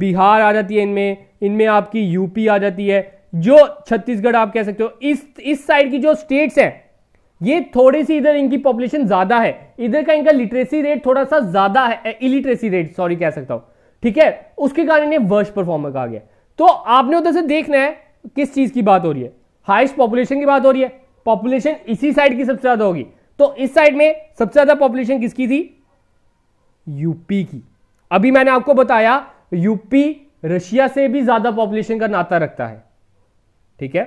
बिहार आ जाती है इनमें इनमें आपकी यूपी आ जाती है जो छत्तीसगढ़ आप कह सकते हो इस इस साइड की जो स्टेट्स हैं ये थोड़ी सी इधर इनकी पॉपुलेशन ज्यादा है इधर का इनका लिटरेसी रेट थोड़ा सा ज्यादा है इलिटरेसी रेट सॉरी कह सकता हूं ठीक है उसके कारण ये वर्ष परफॉर्मर कहा गया तो आपने उधर से देखना है किस चीज की बात हो रही है हाइस्ट पॉपुलेशन की बात हो रही है पॉपुलेशन इसी साइड की सबसे ज्यादा होगी तो इस साइड में सबसे ज्यादा पॉपुलेशन किसकी थी यूपी की अभी मैंने आपको बताया यूपी रशिया से भी ज्यादा पॉपुलेशन का नाता रखता है ठीक है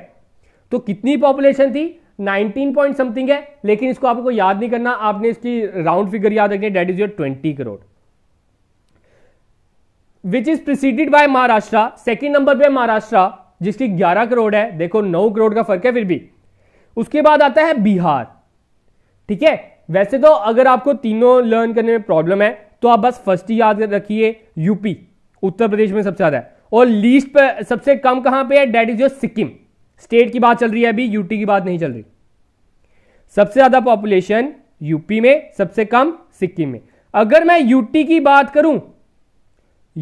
तो कितनी पॉपुलेशन थी 19 पॉइंट समथिंग है लेकिन इसको आपको याद नहीं करना आपने इसकी राउंड फिगर याद रखनी है that is your 20 crore which is preceded by Maharashtra second number पे महाराष्ट्र जिसकी 11 करोड़ है देखो 9 करोड़ का फर्क है फिर भी उसके बाद आता है बिहार ठीक है वैसे तो अगर आपको तीनों लर्न करने में प्रॉब्लम है तो आप बस फर्स्ट ही याद रखिए यूपी उत्तर प्रदेश में सबसे ज्यादा है और लीस्ट पर सबसे कम कहां पे है that is your Sikkim state की बात चल रही है अभी यूटी की बात नहीं चल रही सबसे ज्यादा पॉपुलेशन यूपी में सबसे कम सिक्किम में अगर मैं यूटी की बात करूं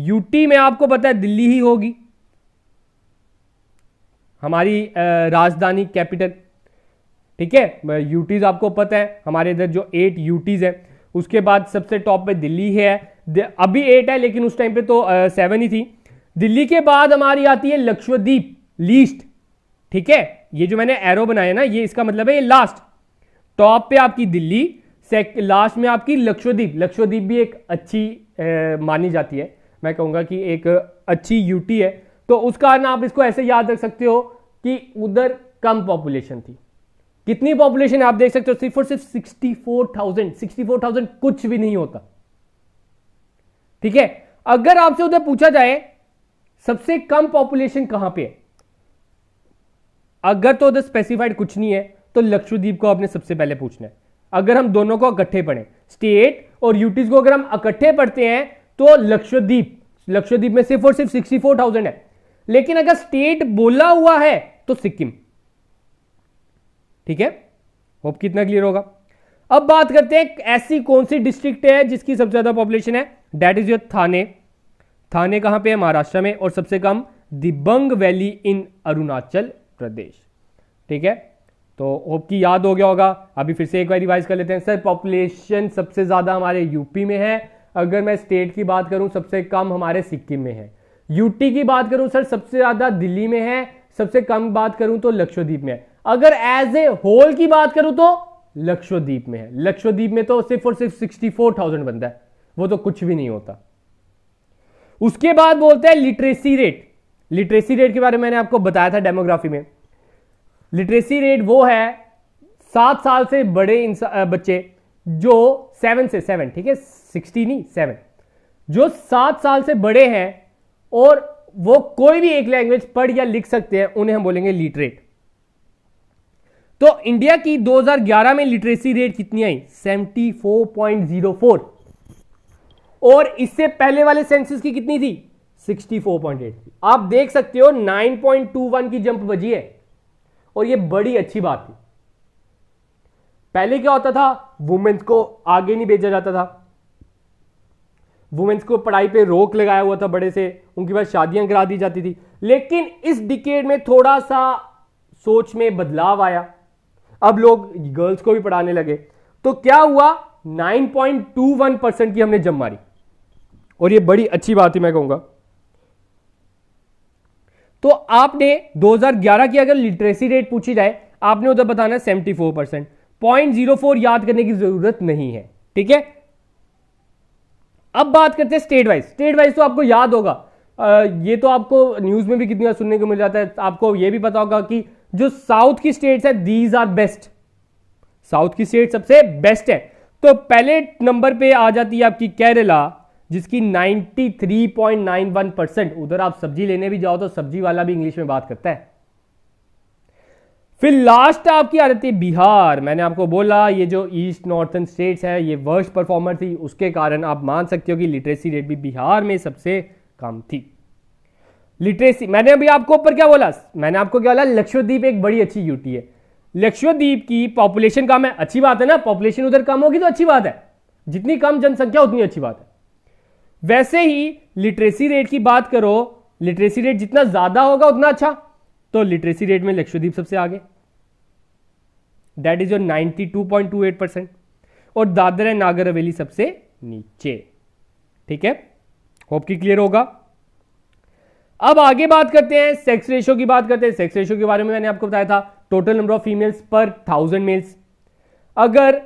यूटी में आपको पता है दिल्ली ही होगी हमारी राजधानी कैपिटल ठीक है यूटीज आपको पता है हमारे इधर जो एट यूटीज है उसके बाद सबसे टॉप पे दिल्ली है अभी एट है लेकिन उस टाइम पे तो सेवन ही थी दिल्ली के बाद हमारी आती है लक्षद्वीप लीस्ट ठीक है ये जो मैंने एरो बनाया ना ये इसका मतलब है ये लास्ट टॉप पे आपकी दिल्ली लास्ट में आपकी लक्षद्वीप लक्षद्वीप भी एक अच्छी ए, मानी जाती है मैं कहूँगा कि एक अच्छी यूटी है तो उस कारण आप इसको ऐसे याद रख सकते हो कि उधर कम पॉपुलेशन थी कितनी पॉपुलेशन आप देख सकते हो सिर्फ और सिर्फ sixty four thousand sixty four thousand कुछ भी नहीं होता ठीक है अगर आपसे उधर पूछा जाए सबसे कम पॉपुलेशन कहां पे है अगर तो उधर स्पेसिफाइड कुछ नहीं है तो लक्षद्वीप को आपने सबसे पहले पूछना है अगर हम दोनों को इकट्ठे पढ़े स्टेट और यूटीज को अगर हम इकट्ठे पढ़ते हैं तो लक्षद्वीप लक्षद्वीप में सिर्फ और सिर्फ सिक्सटी फोर थाउजेंड है लेकिन अगर स्टेट बोला हुआ है तो सिक्किम ठीक है होप कितना क्लियर होगा अब बात करते हैं ऐसी कौन सी डिस्ट्रिक्ट है जिसकी सबसे ज्यादा पॉपुलेशन है that is your Thane Thane कहां पे है महाराष्ट्र में और सबसे कम दिबंग वैली इन अरुणाचल प्रदेश ठीक है तो होप की याद हो गया होगा अभी फिर से एक बार रिवाइज कर लेते हैं सर पॉपुलेशन सबसे ज्यादा हमारे यूपी में है अगर मैं स्टेट की बात करूं सबसे कम हमारे सिक्किम में है यूटी की बात करूं सर सबसे ज़्यादा दिल्ली में है सबसे कम बात करूं तो लक्षद्वीप में है अगर एज ए होल की बात करूं तो लक्षद्वीप में है लक्षद्वीप में तो सिर्फ और सिर्फ सिक्सटी फोर थाउजेंड बनता है वो तो कुछ भी नहीं होता उसके बाद बोलते हैं लिटरेसी रेट लिटरेसी रेट के बारे में मैंने आपको बताया था डेमोग्राफी में लिटरेसी रेट वो है सात साल से बड़े बच्चे जो सेवन से सेवन ठीक है सिक्सटी नहीं सेवन जो सात साल से बड़े हैं और वो कोई भी एक लैंग्वेज पढ़ या लिख सकते हैं उन्हें हम बोलेंगे लिटरेट तो इंडिया की 2011 में लिटरेसी रेट कितनी आई 74.04 और इससे पहले वाले सेंसिस की कितनी थी 64.8 थी आप देख सकते हो 9.21 की जंप बजी है और ये बड़ी अच्छी बात थी पहले क्या होता था वुमेन्स को आगे नहीं भेजा जाता था वुमेंस को पढ़ाई पे रोक लगाया हुआ था बड़े से उनके पास शादियां करा दी जाती थी लेकिन इस डिकेड में थोड़ा सा सोच में बदलाव आया अब लोग गर्ल्स को भी पढ़ाने लगे तो क्या हुआ 9.21 परसेंट की हमने जम मारी और ये बड़ी अच्छी बात है मैं कहूंगा तो आपने 2011 की अगर लिटरेसी रेट पूछी जाए आपने उधर बताना 74 परसेंट पॉइंट याद करने की जरूरत नहीं है ठीक है अब बात करते हैं स्टेट वाइज स्टेट वाइज तो आपको याद होगा ये तो आपको न्यूज़ में भी कितनी बार सुनने को मिल जाता है आपको ये भी पता होगा कि जो साउथ की स्टेट्स है दीज आर बेस्ट साउथ की स्टेट सबसे बेस्ट है तो पहले नंबर पे आ जाती है आपकी केरला जिसकी 93.91 परसेंट उधर आप सब्जी लेने भी जाओ तो सब्जी वाला भी इंग्लिश में बात करता है फिर लास्ट आपकी आ जाती है बिहार मैंने आपको बोला ये जो ईस्ट नॉर्थन स्टेट्स है ये वर्स्ट परफॉर्मर थी उसके कारण आप मान सकते हो कि लिटरेसी रेट भी बिहार में सबसे कम थी लिटरेसी मैंने अभी आपको ऊपर क्या बोला मैंने आपको क्या बोला लक्षद्वीप एक बड़ी अच्छी यूटी है लक्षद्वीप की पॉपुलेशन कम है अच्छी बात है ना पॉपुलेशन उधर कम होगी तो अच्छी बात है जितनी कम जनसंख्या उतनी अच्छी बात है वैसे ही लिटरेसी रेट की बात करो लिटरेसी रेट जितना ज्यादा होगा उतना अच्छा तो लिटरेसी रेट में लक्षद्वीप सबसे आगे that is your eight percent और दादर एंड नागर हवेली सबसे नीचे ठीक है होप की क्लियर होगा अब आगे बात करते हैं सेक्स रेशो की बात करते हैं सेक्स रेशो के बारे में मैंने आपको बताया था total number of females per thousand males अगर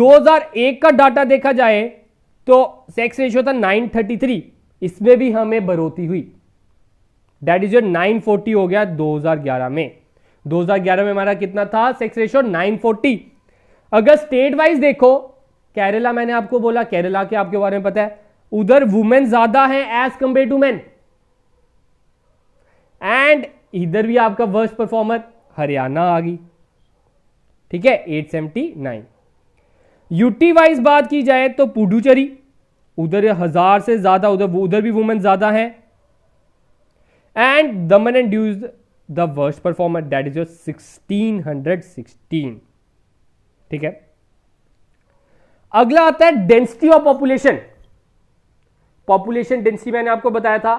2001 का डाटा देखा जाए तो सेक्स रेशियो था 933 इसमें भी हमें बढ़ोती हुई डेट इज योर 940 हो गया 2011 में 2011 में हमारा कितना था सेक्स रेशो 940 अगर स्टेट वाइज देखो केरला मैंने आपको बोला केरला के आपके बारे में पता है उधर वुमेन ज्यादा है as compared to man and इधर भी आपका वर्स्ट परफॉर्मर हरियाणा आ गई ठीक है 879 यूटी वाइज बात की जाए तो पुडुचेरी उधर हजार से ज्यादा उधर उधर भी वुमेन ज्यादा है and and Diu is the worst performer that is your sixteen hundred sixteen ठीक है अगला आता है density of population population density मैंने आपको बताया था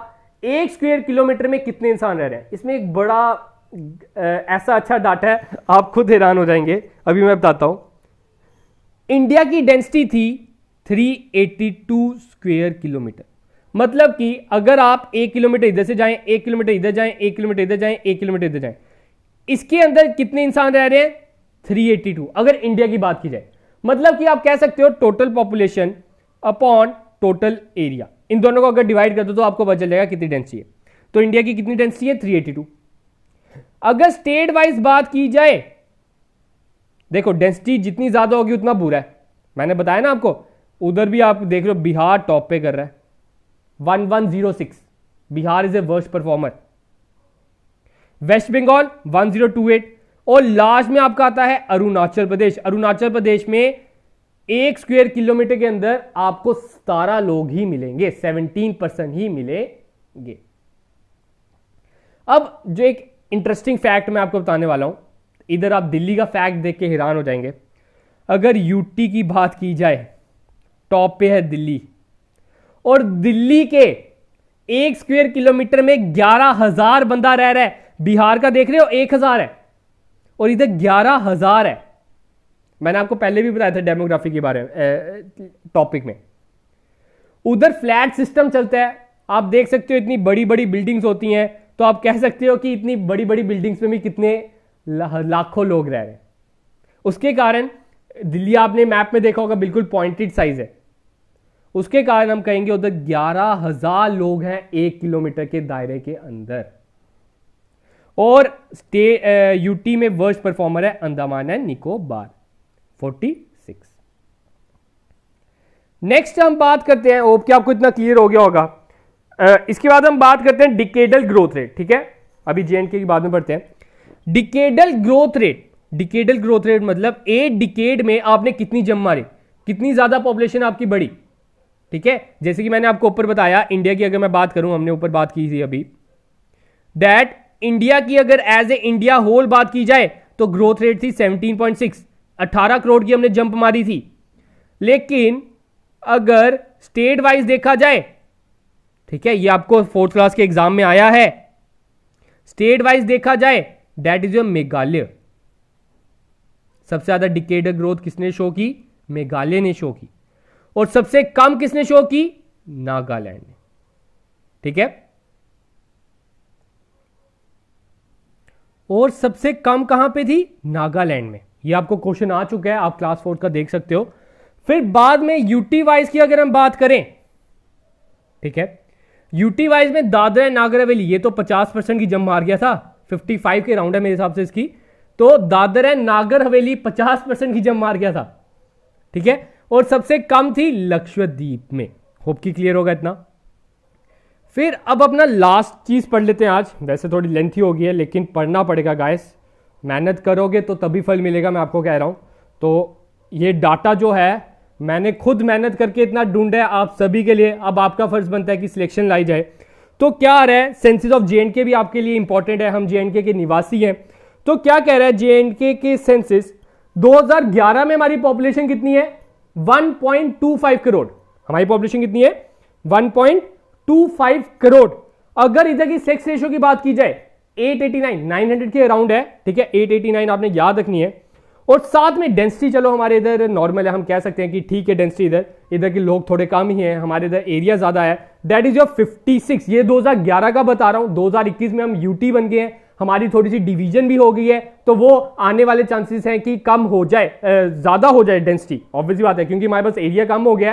एक स्क्वेयर किलोमीटर में कितने इंसान रह रहे हैं इसमें एक बड़ा ऐसा अच्छा डाटा है आप खुद हैरान हो जाएंगे अभी मैं बताता हूं इंडिया की डेंसिटी थी 382 स्क्वायर किलोमीटर मतलब कि अगर आप एक किलोमीटर इधर से जाएं एक किलोमीटर इधर जाएं एक किलोमीटर इधर जाएं एक किलोमीटर इधर जाएं इसके अंदर कितने इंसान रह रहे हैं 382 अगर इंडिया की बात की जाए मतलब कि आप कह सकते हो total population upon total area इन दोनों को अगर डिवाइड कर दो तो आपको पता चल जाएगा कितनी डेंसिटी है तो इंडिया की कितनी डेंसिटी है 382 अगर स्टेट वाइज बात की जाए देखो डेंसिटी जितनी ज्यादा होगी उतना बुरा है मैंने बताया ना आपको उधर भी आप देख रहे हो बिहार टॉप पे कर रहा है one one zero six Bihar is a worst performer West Bengal eight और लास्ट में आपका आता है अरुणाचल प्रदेश अरुणाचल प्रदेश में एक स्क्वायर किलोमीटर के अंदर आपको सतारह लोग ही मिलेंगे सेवनटीन परसेंट ही मिलेंगे अब जो एक इंटरेस्टिंग फैक्ट मैं आपको बताने वाला हूं इधर आप दिल्ली का फैक्ट देख के हैरान हो जाएंगे अगर यूटी की बात की जाए टॉप पे है दिल्ली और दिल्ली के एक स्क्वायर किलोमीटर में ग्यारह हजार बंदा रह रहा है बिहार का देख रहे हो एक हजार है और इधर ग्यारह हजार है मैंने आपको पहले भी बताया था डेमोग्राफी के बारे में टॉपिक में उधर फ्लैट सिस्टम चलता है आप देख सकते हो इतनी बड़ी बड़ी बिल्डिंग्स होती हैं तो आप कह सकते हो कि इतनी बड़ी बड़ी बिल्डिंग्स में भी कितने लाखों लोग रह रहे हैं उसके कारण दिल्ली आपने मैप में देखा होगा बिल्कुल पॉइंटेड साइज है उसके कारण हम कहेंगे उधर ग्यारह हजार लोग हैं एक किलोमीटर के दायरे के अंदर और स्टे यूटी में वर्स्ट परफॉर्मर है अंदामान एंड निकोबार 46 नेक्स्ट हम बात करते हैं ओप के आपको इतना क्लियर हो गया होगा इसके बाद हम बात करते हैं डिकेडल ग्रोथ रेट ठीक है अभी जे एंड के बाद में पढ़ते हैं decadal growth rate decadal growth rate मतलब ए डिकेड में आपने कितनी जम मारी कितनी ज्यादा पॉपुलेशन आपकी बढ़ी ठीक है जैसे कि मैंने आपको ऊपर बताया इंडिया की अगर मैं बात करूं हमने ऊपर बात की थी अभी दैट इंडिया की अगर एज ए इंडिया होल बात की जाए तो ग्रोथ रेट थी 17.6 18 करोड़ की हमने जंप मारी थी लेकिन अगर स्टेट वाइज देखा जाए ठीक है ये आपको फोर्थ क्लास के एग्जाम में आया है स्टेट वाइज देखा जाए दैट इज योर मेघालय सबसे ज्यादा डिकेडर ग्रोथ किसने शो की मेघालय ने शो की और सबसे कम किसने शो की नागालैंड ने ठीक है और सबसे कम कहां पे थी नागालैंड में ये आपको क्वेश्चन आ चुका है आप क्लास फोर्थ का देख सकते हो फिर बाद में यूटी वाइज की अगर हम बात करें ठीक है यूटी वाइज में दादरा एंड नागर हवेली ये तो 50 परसेंट की जम मार गया था 55 के राउंड है मेरे हिसाब से इसकी तो दादरा एंड नागर हवेली 50 परसेंट की जम मार गया था ठीक है और सबसे कम थी लक्षद्वीप में होप की क्लियर होगा इतना फिर अब अपना लास्ट चीज़ पढ़ लेते हैं आज वैसे थोड़ी लेंथी होगी है लेकिन पढ़ना पड़ेगा गाइस मेहनत करोगे तो तभी फल मिलेगा मैं आपको कह रहा हूं तो ये डाटा जो है मैंने खुद मेहनत करके इतना ढूंढा है आप सभी के लिए अब आपका फर्ज बनता है कि सिलेक्शन लाई जाए तो क्या आ रहा है सेंसिस ऑफ जे के भी आपके लिए इंपॉर्टेंट है हम जे के निवासी हैं तो क्या कह रहा है जे के सेंसिस 2011 में हमारी पॉपुलेशन कितनी है 1.25 करोड़ हमारी पॉपुलेशन कितनी है 1.25 करोड़ अगर इधर की सेक्स रेशियो की बात की जाए 889 900 के अराउंड है ठीक है 889 आपने याद रखनी है और साथ में डेंसिटी चलो हमारे इधर नॉर्मल है हम कह सकते हैं कि ठीक है डेंसिटी इधर इधर के लोग थोड़े कम ही हैं हमारे इधर एरिया ज़्यादा है दैट इज योर 56 ये 2011 का बता रहा हूं 2021 में हम यूटी बन गए हैं हमारी थोड़ी सी डिवीजन भी हो गई है तो वो आने वाले चांसेस हैं कि कम हो जाए ज़्यादा हो जाए डेंसिटी ऑब्वियसली बात है क्योंकि हमारे पास एरिया कम हो गया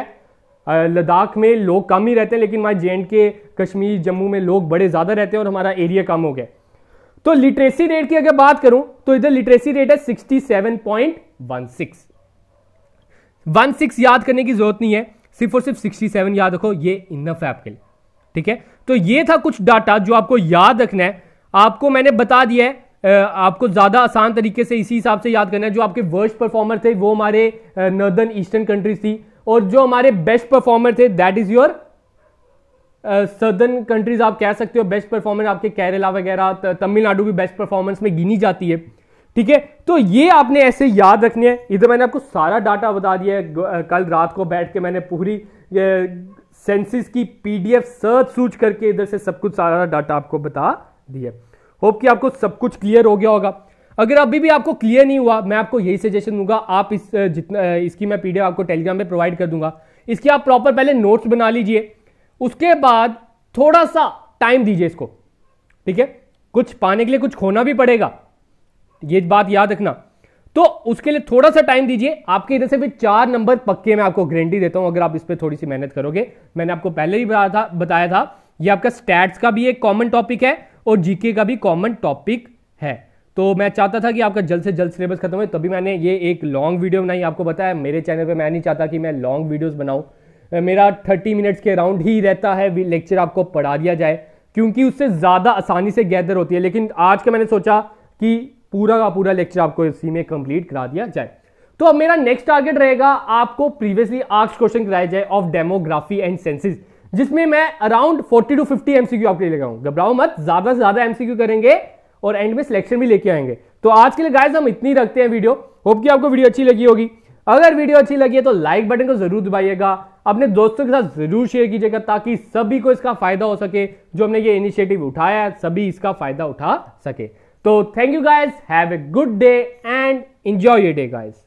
है लद्दाख में लोग कम ही रहते हैं लेकिन हमारे जे के कश्मीर जम्मू में लोग बड़े ज़्यादा रहते हैं और हमारा एरिया कम हो गया तो लिटरेसी रेट की अगर बात करूं तो इधर लिटरेसी रेट है सिक्सटी 16 याद करने की जरूरत नहीं है सिर्फ और सिर्फ 67 याद रखो ये इनफ है आपके लिए ठीक है तो ये था कुछ डाटा जो आपको याद रखना है आपको मैंने बता दिया है आपको ज़्यादा आसान तरीके से इसी हिसाब से याद करना है जो आपके वर्स्ट परफॉर्मर थे वो हमारे नॉर्दर्न ईस्टर्न कंट्रीज थी और जो हमारे बेस्ट परफॉर्मर थे that is your southern countries आप कह सकते हो बेस्ट परफॉर्मेंस आपके केरला वगैरह तमिलनाडु भी बेस्ट परफॉर्मेंस में गिनी जाती है ठीक है तो ये आपने ऐसे याद रखने हैं इधर मैंने आपको सारा डाटा बता दिया है कल रात को बैठ के मैंने पूरी सेंसिस की पीडीएफ सर्च सूच करके इधर से सब कुछ सारा डाटा आपको बता दिया होप कि आपको सब कुछ क्लियर हो गया होगा अगर अभी भी आपको क्लियर नहीं हुआ मैं आपको यही सजेशन दूंगा आप इस जितना इसकी मैं पीडीएफ आपको टेलीग्राम पे प्रोवाइड कर दूंगा इसकी आप प्रॉपर पहले नोट्स बना लीजिए उसके बाद थोड़ा सा टाइम दीजिए इसको ठीक है कुछ पाने के लिए कुछ खोना भी पड़ेगा ये बात याद रखना तो उसके लिए थोड़ा सा टाइम दीजिए आपके इधर से भी चार नंबर पक्के मैं आपको गारंटी देता हूं अगर आप इस पर थोड़ी सी मेहनत करोगे मैंने आपको पहले ही बताया था बताया था ये आपका स्टैट्स का भी एक कॉमन टॉपिक है और जीके का भी कॉमन टॉपिक है तो मैं चाहता था कि आपका जल्द से जल्द सिलेबस खत्म हो तभी मैंने ये एक लॉन्ग वीडियो बनाई आपको बताया मेरे चैनल पर मैं नहीं चाहता कि मैं लॉन्ग वीडियोज़ बनाऊँ मेरा थर्टी मिनट्स के अराउंड ही रहता है लेक्चर आपको पढ़ा दिया जाए क्योंकि उससे ज़्यादा आसानी से गैदर होती है लेकिन आज का मैंने सोचा कि पूरा का पूरा लेक्चर आपको इसी में कंप्लीट करा दिया जाए तो अब मेरा नेक्स्ट टारगेट रहेगा आपको प्रीवियसली आर्क्स क्वेश्चन कराया जाए ऑफ डेमोग्राफी एंड सेंसिस जिसमें मैं अराउंड 40 टू 50 एमसीक्यू आपके लिए लगाऊं घबराओ मत ज्यादा से ज्यादा एमसीक्यू करेंगे और एंड में सिलेक्शन भी लेके आएंगे तो आज के लिए गाइज हम इतनी रखते हैं वीडियो होप कि आपको वीडियो अच्छी लगी होगी अगर वीडियो अच्छी लगी है तो लाइक बटन को जरूर दबाइएगा अपने दोस्तों के साथ जरूर शेयर कीजिएगा ताकि सभी को इसका फायदा हो सके जो हमने ये इनिशिएटिव उठाया है सभी इसका फायदा उठा सके तो thank you guys have a good day and enjoy your day guys